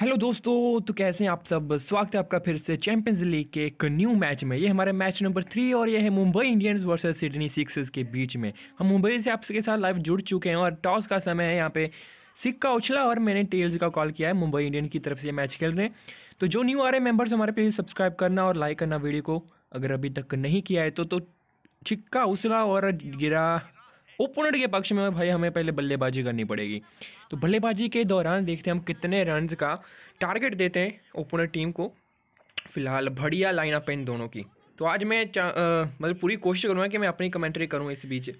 hello दोस्तों तो कैसे हैं आप सब स्वागत है आपका फिर से चैंपियंस लीग के एक न्यू मैच में ये हमारे मैच नंबर थ्री और ये है Mumbai Indians versus Sydney Sixers के बीच में हम मुंबई से आपके साथ लाइव जुड़ चुके हैं और टॉस का समय है यहाँ पे सिक्का उछला और मैंने टेल्स का कॉल किया है मुंबई इंडियन की तरफ से मैच खेल रहे हैं तो जो न्यू आ रहे मेम्बर्स हमारे प्लीज़ सब्सक्राइब करना और लाइक करना वीडियो को अगर अभी तक नहीं किया है तो, तो छिक्का उछला और गिरा ओपोनेंट के पक्ष में भाई हमें पहले बल्लेबाजी करनी पड़ेगी तो बल्लेबाजी के दौरान देखते हैं हम कितने रन का टारगेट देते हैं ओपोनेंट टीम को फिलहाल बढ़िया लाइन अप इन दोनों की तो आज मैं मतलब पूरी कोशिश करूँगा कि मैं अपनी कमेंट्री करूँ इस बीच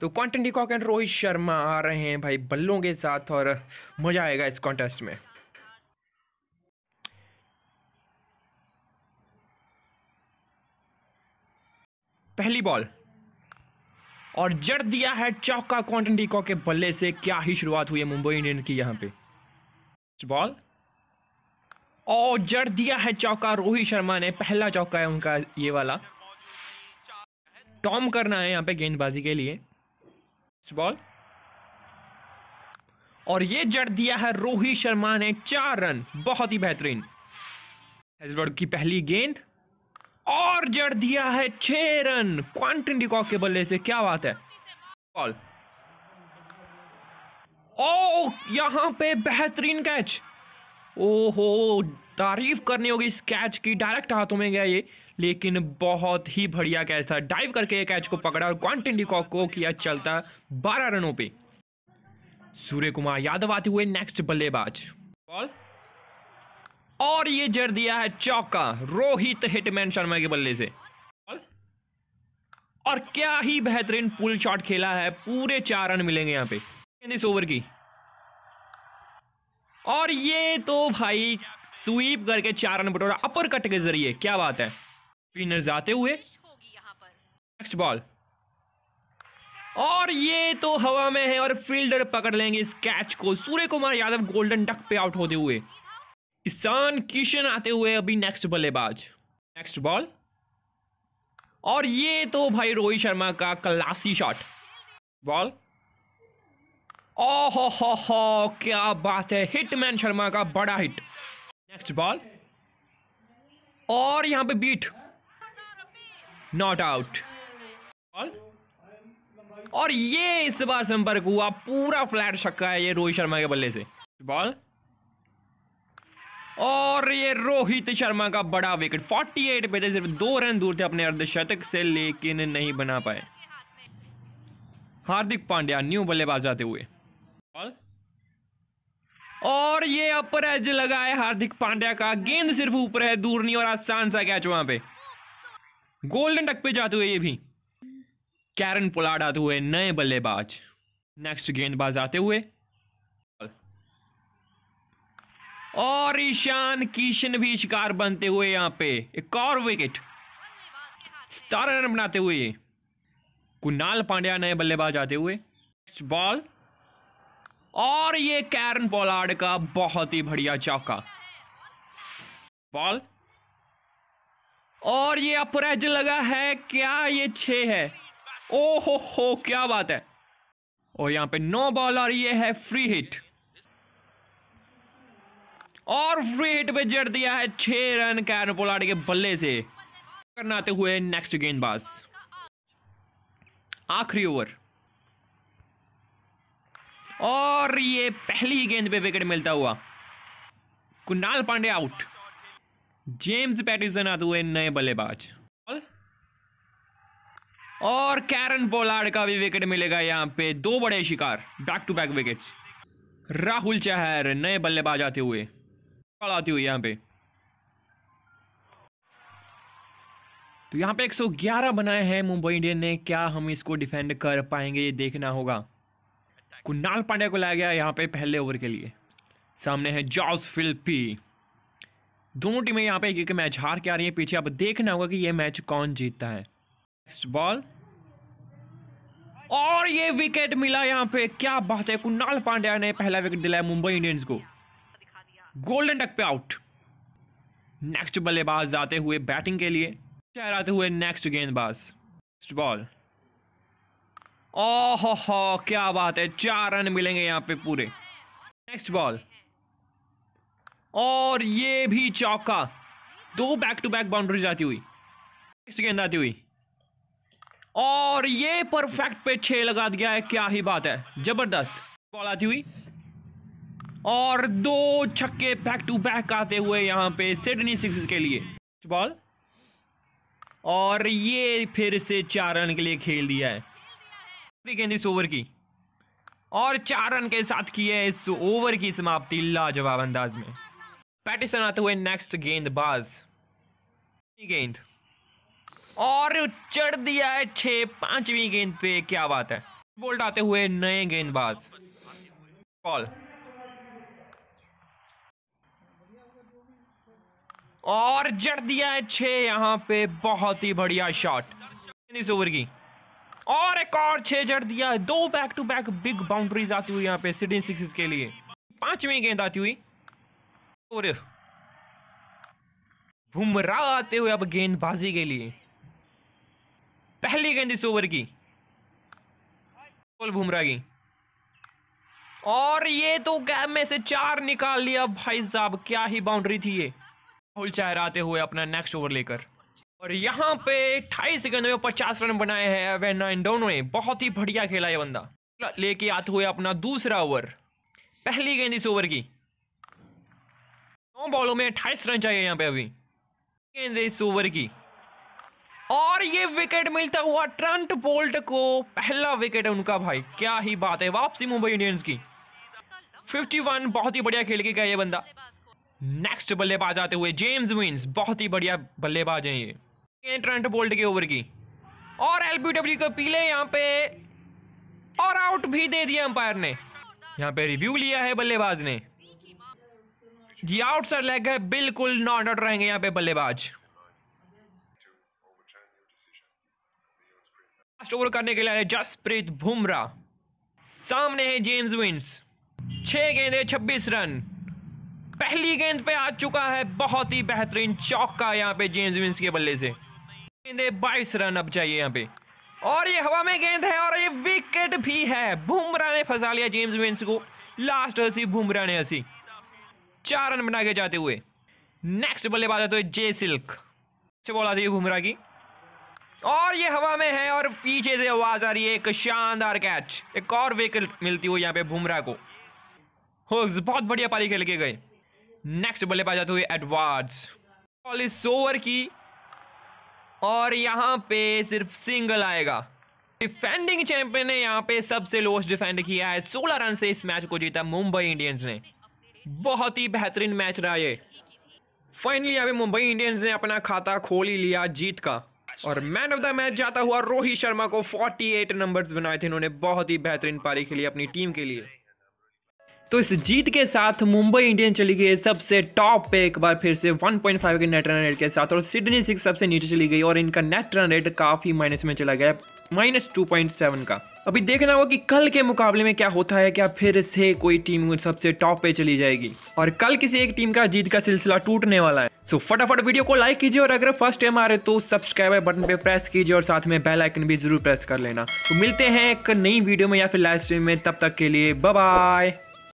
तो Quinton de Kock and Rohit Sharma आ रहे हैं भाई बल्लों के साथ और मज़ा आएगा इस कॉन्टेस्ट में पहली बॉल और जड़ दिया है चौका क्वांटन डीकॉ के बल्ले से क्या ही शुरुआत हुई है मुंबई इंडियन की यहां पे बॉल और जड़ दिया है चौका रोहित शर्मा ने पहला चौका है उनका ये वाला टॉम करना है यहां पे गेंदबाजी के लिए बॉल और ये जड़ दिया है रोहित शर्मा ने चार रन बहुत ही बेहतरीन की पहली गेंद और जड़ दिया है छह रन क्वांटन डिकॉक के बल्ले से क्या बात है बॉल ओ यहां पे बेहतरीन कैच ओहो तारीफ करनी होगी इस कैच की डायरेक्ट हाथों में गया ये लेकिन बहुत ही बढ़िया कैच था डाइव करके ये कैच को पकड़ा और क्वांटन डिकॉक को किया चलता बारह रनों पे सूर्य कुमार यादव आते हुए नेक्स्ट बल्लेबाज बॉल और ये जड़ दिया है चौका रोहित हिटमैन शर्मा के बल्ले से और क्या ही बेहतरीन पुल शॉट खेला है पूरे चार रन मिलेंगे यहां पे इस ओवर की और ये तो भाई स्वीप करके चार रन बटोरा अपर कट के जरिए क्या बात है स्पिनर जाते हुए नेक्स्ट बॉल और ये तो हवा में है और फील्डर पकड़ लेंगे इस कैच को सूर्य कुमार यादव गोल्डन डक पे आउट होते हुए ईशान किशन आते हुए अभी नेक्स्ट बल्लेबाज नेक्स्ट बॉल और ये तो भाई रोहित शर्मा का क्लासी शॉट बॉल ओ हो हो हो क्या बात है हिटमैन शर्मा का बड़ा हिट नेक्स्ट बॉल और यहां पे बीट नॉट आउट बॉल और ये इस बार संपर्क हुआ पूरा फ्लैट छक्का है ये रोहित शर्मा के बल्ले से बॉल और ये रोहित शर्मा का बड़ा विकेट 48 पे थे सिर्फ दो रन दूर थे अपने अर्धशतक से लेकिन नहीं बना पाए हार्दिक पांड्या न्यू बल्लेबाज आते हुए और ये अपर एज लगा है हार्दिक पांड्या का गेंद सिर्फ ऊपर है दूर नहीं और आसान सा कैच वहां पे गोल्डन डक पे जाते हुए ये भी कैरन पुलाड आते हुए नए बल्लेबाज नेक्स्ट गेंदबाज आते हुए और ईशान किशन भी शिकार बनते हुए यहाँ पे एक और विकेट सतारह रन बनाते हुए कुणाल पांड्या नए बल्लेबाज आते हुए बॉल और ये कैरन पोलार्ड का बहुत ही बढ़िया चौका बॉल और ये अपरेज लगा है क्या ये छे है ओ हो हो क्या बात है और यहाँ पे नो बॉल और ये है फ्री हिट और वेट पे जड़ दिया है छह रन कैन पोलार्ड के बल्ले से करना आते हुए नेक्स्ट गेंदबाज आखिरी ओवर और ये पहली ही गेंद पे विकेट मिलता हुआ Krunal Pandya out James Pattinson आते हुए नए बल्लेबाज और कैरन पोलार्ड का भी विकेट मिलेगा यहाँ पे दो बड़े शिकार back to back wickets Rahul Chahar नए बल्लेबाज आते हुए कॉल आती हुई यहाँ पे तो यहाँ पे 111 बनाए हैं मुंबई इंडियन ने क्या हम इसको डिफेंड कर पाएंगे ये देखना होगा कुणाल पांड्या को लाया गया यहाँ पे पहले ओवर के लिए सामने है जॉस फिल्पी दोनों टीमें यहाँ पे एक एक मैच हार के आ रही है पीछे अब देखना होगा कि ये मैच कौन जीतता है नेक्स्ट बॉल और ये विकेट मिला यहाँ पे क्या बात है कुणाल पांड्या ने पहला विकेट दिलाया मुंबई इंडियंस को गोल्डन डक पे आउट नेक्स्ट बल्लेबाज आते हुए बैटिंग के लिए शहर आते हुए नेक्स्ट गेंदबाज बॉल ओह हो क्या बात है चार रन मिलेंगे यहाँ पे पूरे नेक्स्ट बॉल और ये भी चौका दो बैक टू बैक बाउंड्री जाती हुई नेक्स्ट गेंद आती हुई और ये परफेक्ट पे छह लगा दिया है क्या ही बात है जबरदस्त बॉल आती हुई और दो छक्के बैक टू बैक आते हुए यहाँ पे सिडनी सिक्स के लिए बॉल और ये फिर से चार रन के लिए खेल दिया है गेंद इस ओवर की और चार रन के साथ की है इस ओवर की समाप्ति लाजवाब अंदाज में पैटिसन आते हुए नेक्स्ट गेंदबाज गेंद और चढ़ दिया है छ पांचवी गेंद पे क्या बात है बोल्ट आते हुए नए गेंदबाज बॉल और जड़ दिया है छे यहाँ पे बहुत ही बढ़िया शॉट इस ओवर की और एक और छे जड़ दिया है दो back to back big boundaries आती हुई यहाँ पे सिडनी सिक्स के लिए पांचवी गेंद आती हुई और बुमराह आते हुए अब गेंदबाजी के लिए पहली गेंद इस ओवर की घुमरा की और ये तो गैप में से चार निकाल लिया भाई साहब क्या ही बाउंड्री थी ये राहुल चहराते हुए अपना नेक्स्ट ओवर लेकर और यहाँ पे अठाईस सेकंड में पचास रन बनाए हैं वह नाइन दोनों ने बहुत ही बढ़िया खेला है बंदा लेके आते हुए अपना दूसरा ओवर पहली गेंद इस ओवर की नौ बॉलों में अट्ठाईस रन चाहिए यहाँ पे अभी गेंद इस ओवर की और ये विकेट मिलता हुआ ट्रंट बोल्ट को पहला विकेट है उनका भाई क्या ही बात है वापसी मुंबई इंडियंस की 51 बहुत ही बढ़िया खेल के गया ये बंदा नेक्स्ट बल्लेबाज आते हुए जेम्स विंस बहुत ही बढ़िया बल्लेबाज हैं ये ट्रेंट बोल्ट के ओवर की और एलबीडब्ल्यू को पीले यहाँ पे और आउट भी दे दिया अंपायर ने यहाँ पे रिव्यू लिया है बल्लेबाज ने जी आउट सर लेग है बिल्कुल नॉट आउट रहेंगे यहाँ पे बल्लेबाज लास्ट ओवर करने के लिए जसप्रीत बुमराह सामने है जेम्स विंस छह गेंदे छब्बीस रन पहली गेंद पे आ चुका है बहुत ही बेहतरीन चौका यहाँ पे जेम्स विंस के बल्ले से गेंदे 22 रन अब चाहिए यहाँ पे और ये हवा में गेंद है और ये विकेट भी है बुमराह ने फंसा लिया जेम्स विंस को लास्ट हसी बुमराह ने हसी चार रन बना के जाते हुए नेक्स्ट बल्लेबाज आते हुए जे सिल्क से बोला आती बुमराह की और ये हवा में है और पीछे से आवाज आ रही है एक शानदार कैच एक और विकेट मिलती हुई यहाँ पे बुमराह को हो बहुत बढ़िया पारी खेल के गए नेक्स्ट बल्लेबाज आते हुए एडवार्ड्स बॉल इस ओवर की और यहाँ पे सिर्फ सिंगल आएगा डिफेंडिंग चैंपियन ने यहाँ पे सबसे लोस्ट डिफेंड किया है 16 रन से इस मैच को जीता मुंबई इंडियंस ने बहुत ही बेहतरीन मैच रहा ये फाइनली अभी मुंबई इंडियंस ने अपना खाता खोल ही लिया जीत का और मैन ऑफ द मैच जाता हुआ रोहित शर्मा को 48 नंबर्स बनाए थे इन्होंने बहुत ही बेहतरीन पारी खेली अपनी टीम के लिए तो इस जीत के साथ मुंबई इंडियन चली गई सबसे टॉप पे एक बार फिर से 1.5 के नेट रन रेट के साथ और सिडनी सिक्स सबसे नीचे चली गई और इनका नेट रन रेट काफ़ी माइनस में चला गया माइनस टू पॉइंट सेवन का अभी देखना होगा कि कल के मुकाबले में क्या होता है क्या फिर से कोई टीम सबसे टॉप पे चली जाएगी और कल किसी एक टीम का जीत का सिलसिला टूटने वाला है सो so, फटाफट वीडियो को लाइक कीजिए और अगर फर्स्ट टाइम आ रहे तो सब्सक्राइबर बटन पे प्रेस कीजिए और साथ में बेल आइकन भी जरूर प्रेस कर लेना तो मिलते हैं एक नई वीडियो में या फिर लाइव स्ट्रीम में तब तक के लिए बाय